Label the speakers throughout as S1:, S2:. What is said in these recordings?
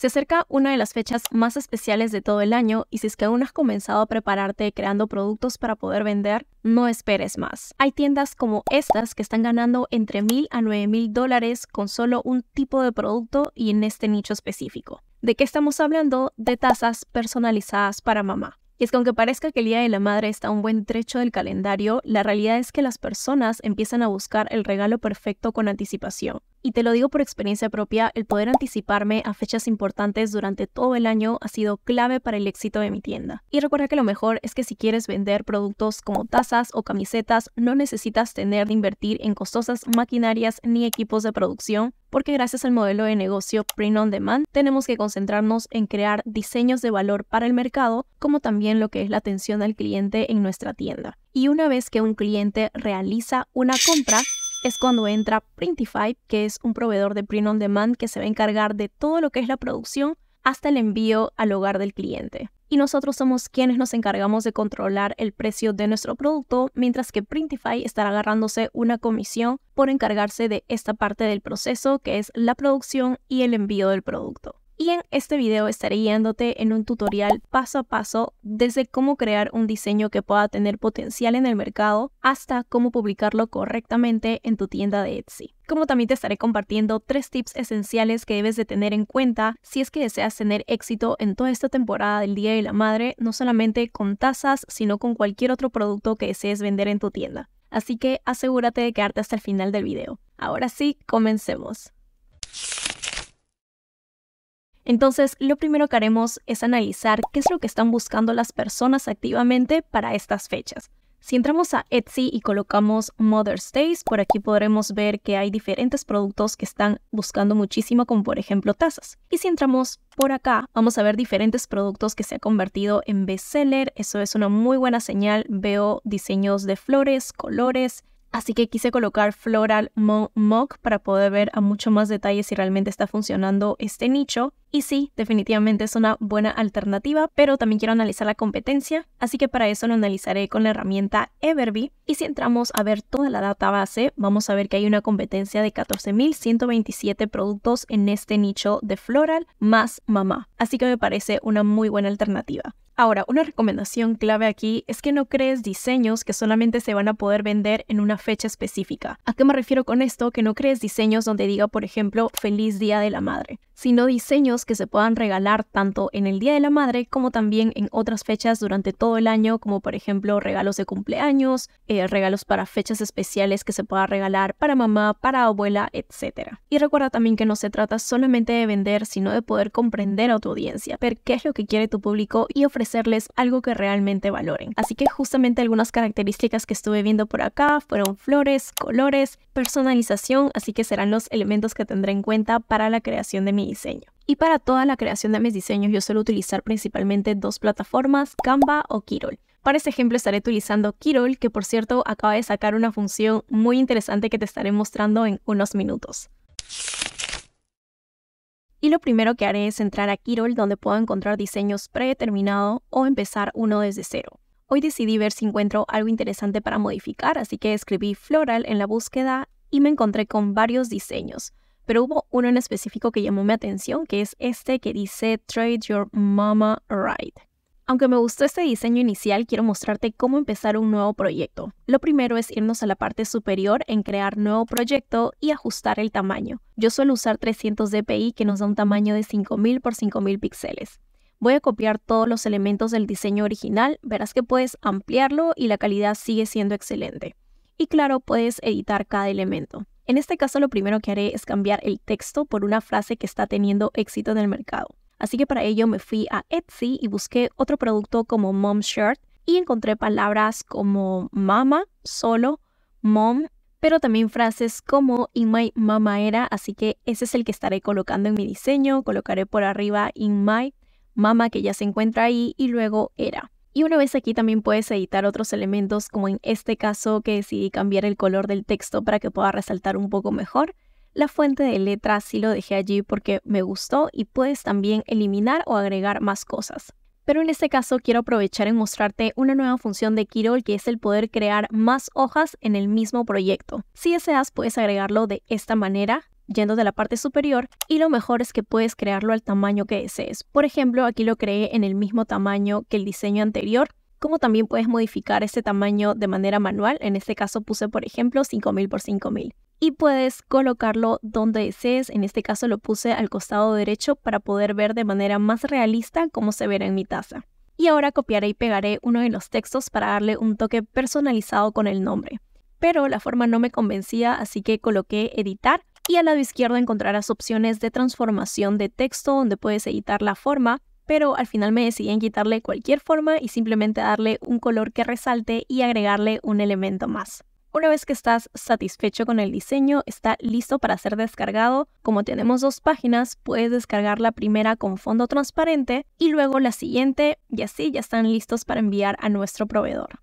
S1: Se acerca una de las fechas más especiales de todo el año y si es que aún has comenzado a prepararte creando productos para poder vender, no esperes más. Hay tiendas como estas que están ganando entre mil a nueve mil dólares con solo un tipo de producto y en este nicho específico. ¿De qué estamos hablando? De tazas personalizadas para mamá. Y es que aunque parezca que el Día de la Madre está a un buen trecho del calendario, la realidad es que las personas empiezan a buscar el regalo perfecto con anticipación. Y te lo digo por experiencia propia, el poder anticiparme a fechas importantes durante todo el año ha sido clave para el éxito de mi tienda. Y recuerda que lo mejor es que si quieres vender productos como tazas o camisetas, no necesitas tener de invertir en costosas maquinarias ni equipos de producción, porque gracias al modelo de negocio Print on Demand tenemos que concentrarnos en crear diseños de valor para el mercado, como también lo que es la atención al cliente en nuestra tienda. Y una vez que un cliente realiza una compra, es cuando entra Printify, que es un proveedor de print on demand que se va a encargar de todo lo que es la producción hasta el envío al hogar del cliente. Y nosotros somos quienes nos encargamos de controlar el precio de nuestro producto, mientras que Printify estará agarrándose una comisión por encargarse de esta parte del proceso, que es la producción y el envío del producto y en este video estaré guiándote en un tutorial paso a paso desde cómo crear un diseño que pueda tener potencial en el mercado hasta cómo publicarlo correctamente en tu tienda de Etsy. Como también te estaré compartiendo tres tips esenciales que debes de tener en cuenta si es que deseas tener éxito en toda esta temporada del Día de la Madre, no solamente con tazas, sino con cualquier otro producto que desees vender en tu tienda. Así que asegúrate de quedarte hasta el final del video. Ahora sí, comencemos. Entonces, lo primero que haremos es analizar qué es lo que están buscando las personas activamente para estas fechas. Si entramos a Etsy y colocamos Mother's Days, por aquí podremos ver que hay diferentes productos que están buscando muchísimo, como por ejemplo tazas. Y si entramos por acá, vamos a ver diferentes productos que se han convertido en bestseller. Eso es una muy buena señal. Veo diseños de flores, colores, Así que quise colocar Floral Mock para poder ver a mucho más detalle si realmente está funcionando este nicho. Y sí, definitivamente es una buena alternativa, pero también quiero analizar la competencia, así que para eso lo analizaré con la herramienta Everbee. Y si entramos a ver toda la database, vamos a ver que hay una competencia de 14.127 productos en este nicho de floral más mamá, así que me parece una muy buena alternativa. Ahora, una recomendación clave aquí es que no crees diseños que solamente se van a poder vender en una fecha específica. ¿A qué me refiero con esto? Que no crees diseños donde diga, por ejemplo, feliz día de la madre sino diseños que se puedan regalar tanto en el Día de la Madre como también en otras fechas durante todo el año, como por ejemplo regalos de cumpleaños, eh, regalos para fechas especiales que se pueda regalar para mamá, para abuela, etc. Y recuerda también que no se trata solamente de vender, sino de poder comprender a tu audiencia, ver qué es lo que quiere tu público y ofrecerles algo que realmente valoren. Así que justamente algunas características que estuve viendo por acá fueron flores, colores, personalización, así que serán los elementos que tendré en cuenta para la creación de mi diseño. Y para toda la creación de mis diseños yo suelo utilizar principalmente dos plataformas, Canva o Kirol. Para este ejemplo estaré utilizando Kirol, que por cierto acaba de sacar una función muy interesante que te estaré mostrando en unos minutos. Y lo primero que haré es entrar a Kirol donde puedo encontrar diseños predeterminados o empezar uno desde cero. Hoy decidí ver si encuentro algo interesante para modificar, así que escribí floral en la búsqueda y me encontré con varios diseños pero hubo uno en específico que llamó mi atención, que es este que dice Trade Your Mama Right. Aunque me gustó este diseño inicial, quiero mostrarte cómo empezar un nuevo proyecto. Lo primero es irnos a la parte superior en crear nuevo proyecto y ajustar el tamaño. Yo suelo usar 300 dpi que nos da un tamaño de 5000 por 5000 píxeles. Voy a copiar todos los elementos del diseño original, verás que puedes ampliarlo y la calidad sigue siendo excelente. Y claro, puedes editar cada elemento. En este caso lo primero que haré es cambiar el texto por una frase que está teniendo éxito en el mercado. Así que para ello me fui a Etsy y busqué otro producto como Mom Shirt y encontré palabras como mama, solo, mom, pero también frases como in my mama era, así que ese es el que estaré colocando en mi diseño, colocaré por arriba in my mama que ya se encuentra ahí y luego era. Y una vez aquí también puedes editar otros elementos, como en este caso que decidí cambiar el color del texto para que pueda resaltar un poco mejor. La fuente de letra sí lo dejé allí porque me gustó y puedes también eliminar o agregar más cosas. Pero en este caso quiero aprovechar en mostrarte una nueva función de Kirol que es el poder crear más hojas en el mismo proyecto. Si deseas puedes agregarlo de esta manera, yendo de la parte superior y lo mejor es que puedes crearlo al tamaño que desees. Por ejemplo, aquí lo creé en el mismo tamaño que el diseño anterior, como también puedes modificar ese tamaño de manera manual, en este caso puse por ejemplo 5000 por 5000 y puedes colocarlo donde desees. En este caso lo puse al costado derecho para poder ver de manera más realista cómo se verá en mi taza. Y ahora copiaré y pegaré uno de los textos para darle un toque personalizado con el nombre. Pero la forma no me convencía, así que coloqué editar y al lado izquierdo encontrarás opciones de transformación de texto donde puedes editar la forma, pero al final me decidí en quitarle cualquier forma y simplemente darle un color que resalte y agregarle un elemento más. Una vez que estás satisfecho con el diseño, está listo para ser descargado. Como tenemos dos páginas, puedes descargar la primera con fondo transparente y luego la siguiente y así ya están listos para enviar a nuestro proveedor.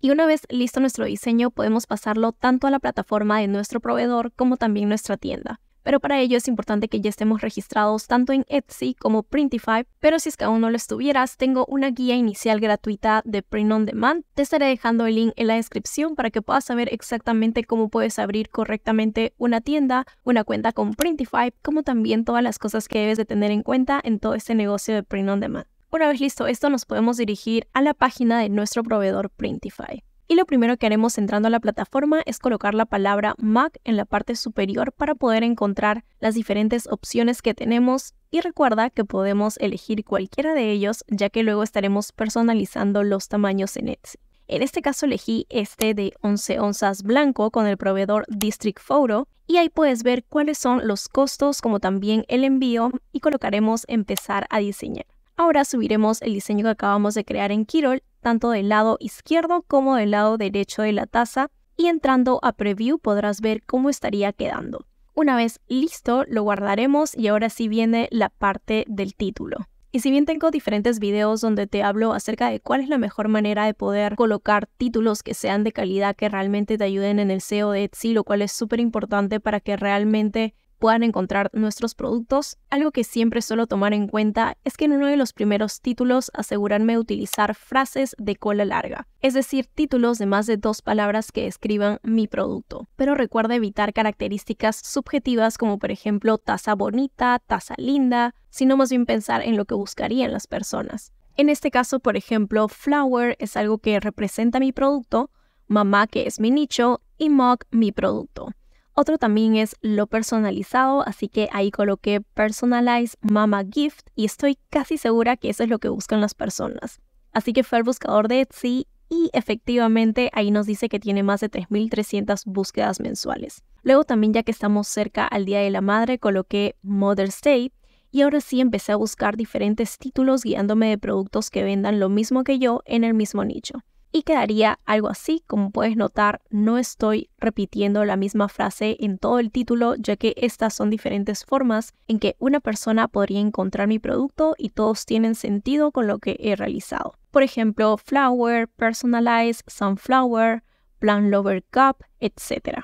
S1: Y una vez listo nuestro diseño, podemos pasarlo tanto a la plataforma de nuestro proveedor como también nuestra tienda. Pero para ello es importante que ya estemos registrados tanto en Etsy como Printify, pero si es que aún no lo estuvieras, tengo una guía inicial gratuita de Print on Demand. Te estaré dejando el link en la descripción para que puedas saber exactamente cómo puedes abrir correctamente una tienda, una cuenta con Printify, como también todas las cosas que debes de tener en cuenta en todo este negocio de Print on Demand. Una vez listo esto, nos podemos dirigir a la página de nuestro proveedor Printify. Y lo primero que haremos entrando a la plataforma es colocar la palabra Mac en la parte superior para poder encontrar las diferentes opciones que tenemos y recuerda que podemos elegir cualquiera de ellos ya que luego estaremos personalizando los tamaños en Etsy. En este caso elegí este de 11 onzas blanco con el proveedor District Photo y ahí puedes ver cuáles son los costos como también el envío y colocaremos empezar a diseñar. Ahora subiremos el diseño que acabamos de crear en Kirol, tanto del lado izquierdo como del lado derecho de la taza, y entrando a Preview podrás ver cómo estaría quedando. Una vez listo, lo guardaremos y ahora sí viene la parte del título. Y si bien tengo diferentes videos donde te hablo acerca de cuál es la mejor manera de poder colocar títulos que sean de calidad que realmente te ayuden en el SEO de Etsy, lo cual es súper importante para que realmente puedan encontrar nuestros productos, algo que siempre suelo tomar en cuenta es que en uno de los primeros títulos asegurarme de utilizar frases de cola larga, es decir, títulos de más de dos palabras que describan mi producto. Pero recuerda evitar características subjetivas como por ejemplo taza bonita, taza linda, sino más bien pensar en lo que buscarían las personas. En este caso, por ejemplo, flower es algo que representa mi producto, mamá que es mi nicho y mug mi producto. Otro también es lo personalizado, así que ahí coloqué Personalize Mama Gift y estoy casi segura que eso es lo que buscan las personas. Así que fue al buscador de Etsy y efectivamente ahí nos dice que tiene más de 3.300 búsquedas mensuales. Luego también ya que estamos cerca al Día de la Madre coloqué Mother's Day y ahora sí empecé a buscar diferentes títulos guiándome de productos que vendan lo mismo que yo en el mismo nicho y quedaría algo así. Como puedes notar, no estoy repitiendo la misma frase en todo el título, ya que estas son diferentes formas en que una persona podría encontrar mi producto y todos tienen sentido con lo que he realizado. Por ejemplo, flower, personalized sunflower, plan lover cup, etc.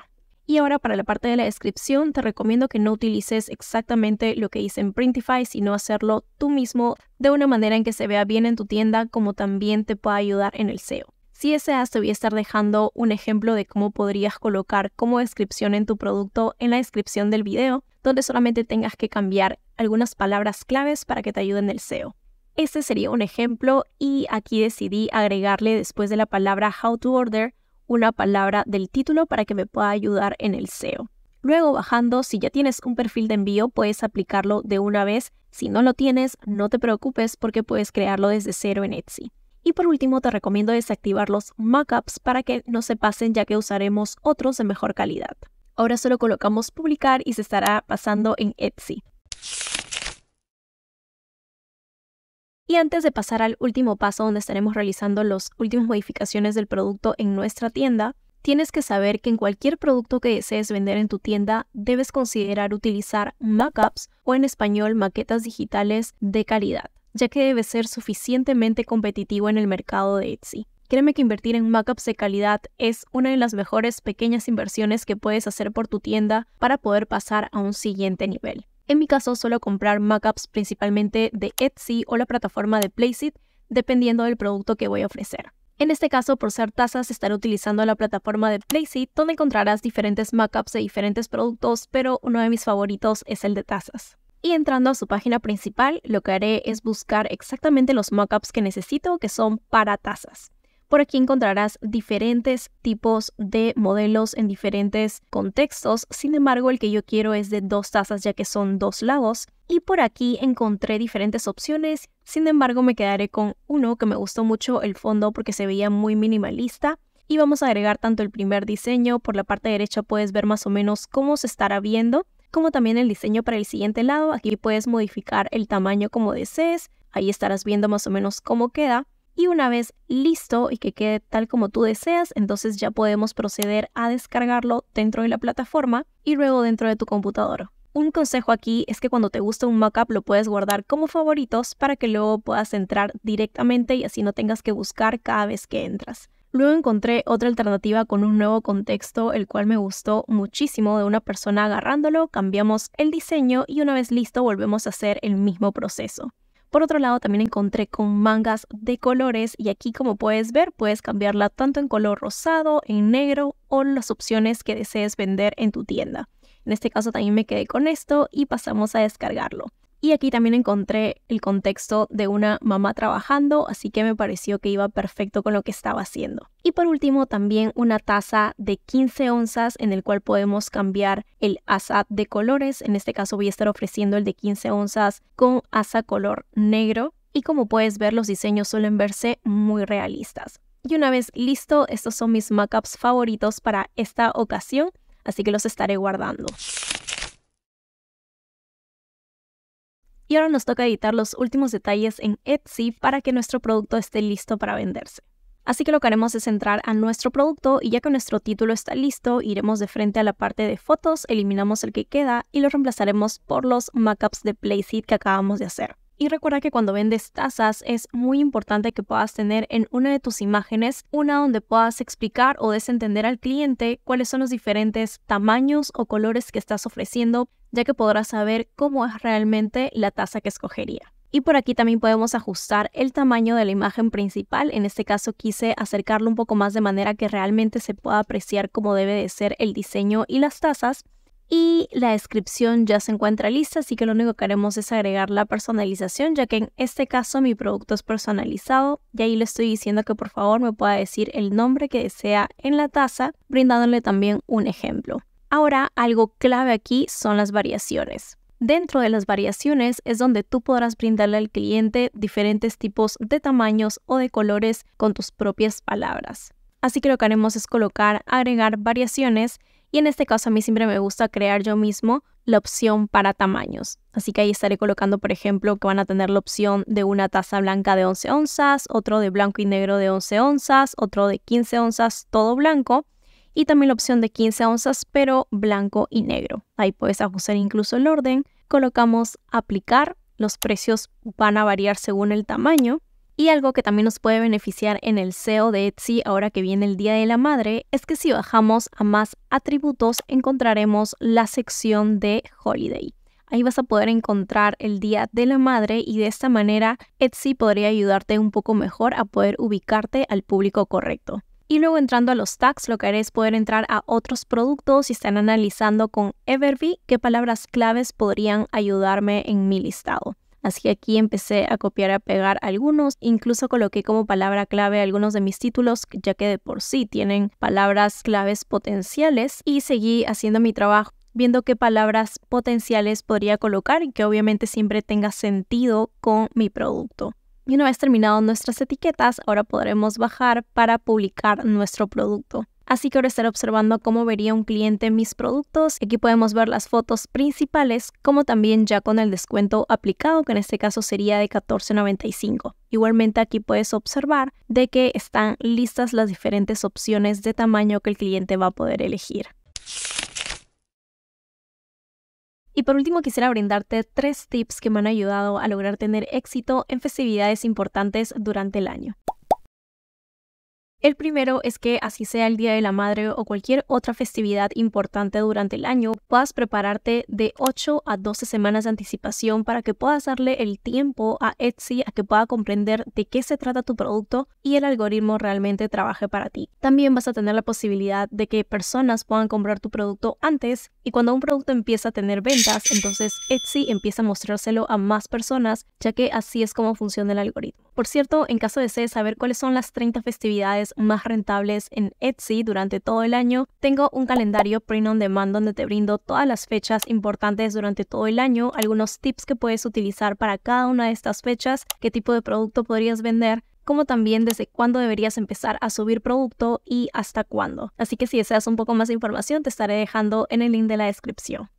S1: Y ahora para la parte de la descripción te recomiendo que no utilices exactamente lo que dice en Printify, sino hacerlo tú mismo de una manera en que se vea bien en tu tienda como también te pueda ayudar en el SEO. Si deseas, te voy a estar dejando un ejemplo de cómo podrías colocar como descripción en tu producto en la descripción del video, donde solamente tengas que cambiar algunas palabras claves para que te ayuden el SEO. Este sería un ejemplo y aquí decidí agregarle después de la palabra how to order una palabra del título para que me pueda ayudar en el SEO. Luego bajando, si ya tienes un perfil de envío, puedes aplicarlo de una vez. Si no lo tienes, no te preocupes porque puedes crearlo desde cero en Etsy. Y por último, te recomiendo desactivar los mockups para que no se pasen ya que usaremos otros de mejor calidad. Ahora solo colocamos publicar y se estará pasando en Etsy. Y antes de pasar al último paso donde estaremos realizando las últimas modificaciones del producto en nuestra tienda, tienes que saber que en cualquier producto que desees vender en tu tienda debes considerar utilizar mockups o en español maquetas digitales de calidad ya que debe ser suficientemente competitivo en el mercado de Etsy. Créeme que invertir en backups de calidad es una de las mejores pequeñas inversiones que puedes hacer por tu tienda para poder pasar a un siguiente nivel. En mi caso suelo comprar mockups principalmente de Etsy o la plataforma de Placeit, dependiendo del producto que voy a ofrecer. En este caso, por ser tazas, estaré utilizando la plataforma de Placeit, donde encontrarás diferentes mockups de diferentes productos, pero uno de mis favoritos es el de tazas. Y entrando a su página principal, lo que haré es buscar exactamente los mockups que necesito, que son para tazas. Por aquí encontrarás diferentes tipos de modelos en diferentes contextos, sin embargo el que yo quiero es de dos tazas ya que son dos lados y por aquí encontré diferentes opciones, sin embargo me quedaré con uno que me gustó mucho el fondo porque se veía muy minimalista y vamos a agregar tanto el primer diseño, por la parte derecha puedes ver más o menos cómo se estará viendo como también el diseño para el siguiente lado. Aquí puedes modificar el tamaño como desees, ahí estarás viendo más o menos cómo queda. Y una vez listo y que quede tal como tú deseas, entonces ya podemos proceder a descargarlo dentro de la plataforma y luego dentro de tu computadora. Un consejo aquí es que cuando te gusta un mockup lo puedes guardar como favoritos para que luego puedas entrar directamente y así no tengas que buscar cada vez que entras. Luego encontré otra alternativa con un nuevo contexto, el cual me gustó muchísimo de una persona agarrándolo, cambiamos el diseño y una vez listo volvemos a hacer el mismo proceso. Por otro lado, también encontré con mangas de colores y aquí como puedes ver puedes cambiarla tanto en color rosado, en negro o las opciones que desees vender en tu tienda. En este caso también me quedé con esto y pasamos a descargarlo. Y aquí también encontré el contexto de una mamá trabajando, así que me pareció que iba perfecto con lo que estaba haciendo. Y por último, también una taza de 15 onzas en el cual podemos cambiar el asa de colores. En este caso voy a estar ofreciendo el de 15 onzas con asa color negro. Y como puedes ver, los diseños suelen verse muy realistas. Y una vez listo, estos son mis mockups favoritos para esta ocasión, así que los estaré guardando. Y ahora nos toca editar los últimos detalles en Etsy para que nuestro producto esté listo para venderse. Así que lo que haremos es entrar a nuestro producto y ya que nuestro título está listo, iremos de frente a la parte de fotos, eliminamos el que queda y lo reemplazaremos por los mockups de Placeit que acabamos de hacer. Y recuerda que cuando vendes tazas es muy importante que puedas tener en una de tus imágenes una donde puedas explicar o desentender al cliente cuáles son los diferentes tamaños o colores que estás ofreciendo ya que podrás saber cómo es realmente la taza que escogería. Y por aquí también podemos ajustar el tamaño de la imagen principal. En este caso quise acercarlo un poco más de manera que realmente se pueda apreciar cómo debe de ser el diseño y las tazas. Y la descripción ya se encuentra lista, así que lo único que haremos es agregar la personalización, ya que en este caso mi producto es personalizado y ahí le estoy diciendo que por favor me pueda decir el nombre que desea en la taza, brindándole también un ejemplo. Ahora, algo clave aquí son las variaciones. Dentro de las variaciones es donde tú podrás brindarle al cliente diferentes tipos de tamaños o de colores con tus propias palabras. Así que lo que haremos es colocar, agregar variaciones y en este caso a mí siempre me gusta crear yo mismo la opción para tamaños. Así que ahí estaré colocando, por ejemplo, que van a tener la opción de una taza blanca de 11 onzas, otro de blanco y negro de 11 onzas, otro de 15 onzas, todo blanco y también la opción de 15 onzas, pero blanco y negro. Ahí puedes ajustar incluso el orden. Colocamos aplicar, los precios van a variar según el tamaño. Y algo que también nos puede beneficiar en el SEO de Etsy ahora que viene el Día de la Madre es que si bajamos a más atributos encontraremos la sección de Holiday. Ahí vas a poder encontrar el Día de la Madre y de esta manera Etsy podría ayudarte un poco mejor a poder ubicarte al público correcto. Y luego entrando a los tags, lo que haré es poder entrar a otros productos y estar analizando con Everbee qué palabras claves podrían ayudarme en mi listado. Así que aquí empecé a copiar y a pegar algunos, incluso coloqué como palabra clave algunos de mis títulos, ya que de por sí tienen palabras claves potenciales y seguí haciendo mi trabajo viendo qué palabras potenciales podría colocar y que obviamente siempre tenga sentido con mi producto. Y una vez terminado nuestras etiquetas, ahora podremos bajar para publicar nuestro producto. Así que ahora estaré observando cómo vería un cliente mis productos. Aquí podemos ver las fotos principales, como también ya con el descuento aplicado, que en este caso sería de $14.95. Igualmente aquí puedes observar de que están listas las diferentes opciones de tamaño que el cliente va a poder elegir. Y por último, quisiera brindarte tres tips que me han ayudado a lograr tener éxito en festividades importantes durante el año. El primero es que así sea el Día de la Madre o cualquier otra festividad importante durante el año, puedas prepararte de 8 a 12 semanas de anticipación para que puedas darle el tiempo a Etsy a que pueda comprender de qué se trata tu producto y el algoritmo realmente trabaje para ti. También vas a tener la posibilidad de que personas puedan comprar tu producto antes y cuando un producto empieza a tener ventas, entonces Etsy empieza a mostrárselo a más personas, ya que así es como funciona el algoritmo. Por cierto, en caso de saber cuáles son las 30 festividades más rentables en Etsy durante todo el año. Tengo un calendario print on demand donde te brindo todas las fechas importantes durante todo el año, algunos tips que puedes utilizar para cada una de estas fechas, qué tipo de producto podrías vender como también desde cuándo deberías empezar a subir producto y hasta cuándo. Así que si deseas un poco más de información, te estaré dejando en el link de la descripción.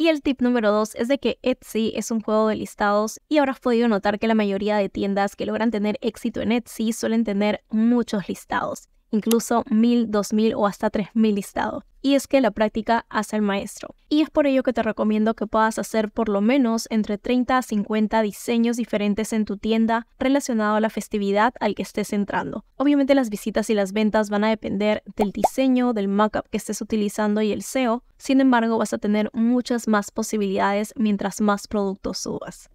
S1: Y el tip número 2 es de que Etsy es un juego de listados y habrás podido notar que la mayoría de tiendas que logran tener éxito en Etsy suelen tener muchos listados incluso mil, dos mil o hasta tres mil listados. Y es que la práctica hace al maestro. Y es por ello que te recomiendo que puedas hacer por lo menos entre 30 a 50 diseños diferentes en tu tienda relacionado a la festividad al que estés entrando. Obviamente las visitas y las ventas van a depender del diseño, del mockup que estés utilizando y el SEO. Sin embargo, vas a tener muchas más posibilidades mientras más productos subas.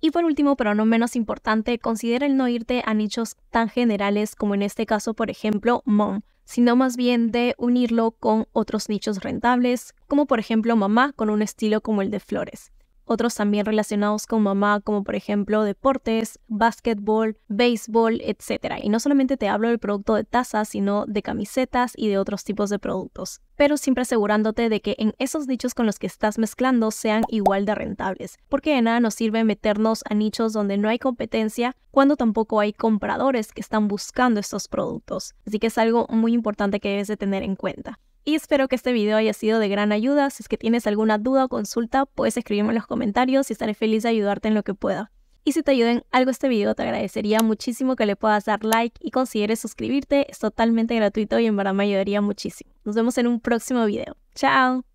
S1: Y por último, pero no menos importante, considera el no irte a nichos tan generales como en este caso, por ejemplo, mom, sino más bien de unirlo con otros nichos rentables, como por ejemplo mamá con un estilo como el de flores otros también relacionados con mamá, como por ejemplo deportes, básquetbol, béisbol, etc. Y no solamente te hablo del producto de tazas, sino de camisetas y de otros tipos de productos, pero siempre asegurándote de que en esos nichos con los que estás mezclando sean igual de rentables, porque de nada nos sirve meternos a nichos donde no hay competencia cuando tampoco hay compradores que están buscando estos productos. Así que es algo muy importante que debes de tener en cuenta. Y espero que este video haya sido de gran ayuda. Si es que tienes alguna duda o consulta, puedes escribirme en los comentarios y estaré feliz de ayudarte en lo que pueda. Y si te ayuda en algo este video, te agradecería muchísimo que le puedas dar like y consideres suscribirte. Es totalmente gratuito y en verdad me ayudaría muchísimo. Nos vemos en un próximo video. Chao.